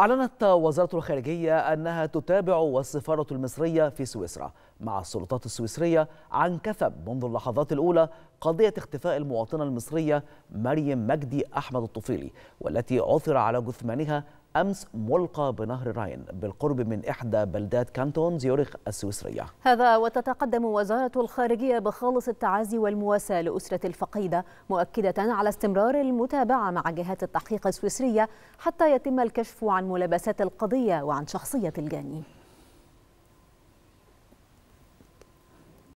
أعلنت وزارة الخارجية أنها تتابع والسفارة المصرية في سويسرا مع السلطات السويسرية عن كثب منذ اللحظات الأولى قضية اختفاء المواطنة المصرية مريم مجدي أحمد الطفيلي والتي عثر على جثمانها أمس ملقى بنهر راين بالقرب من إحدى بلدات كانتون زيورخ السويسرية هذا وتتقدم وزارة الخارجية بخالص التعازي والمواساة لأسرة الفقيدة مؤكدة على استمرار المتابعة مع جهات التحقيق السويسرية حتى يتم الكشف عن ملابسات القضية وعن شخصية الجاني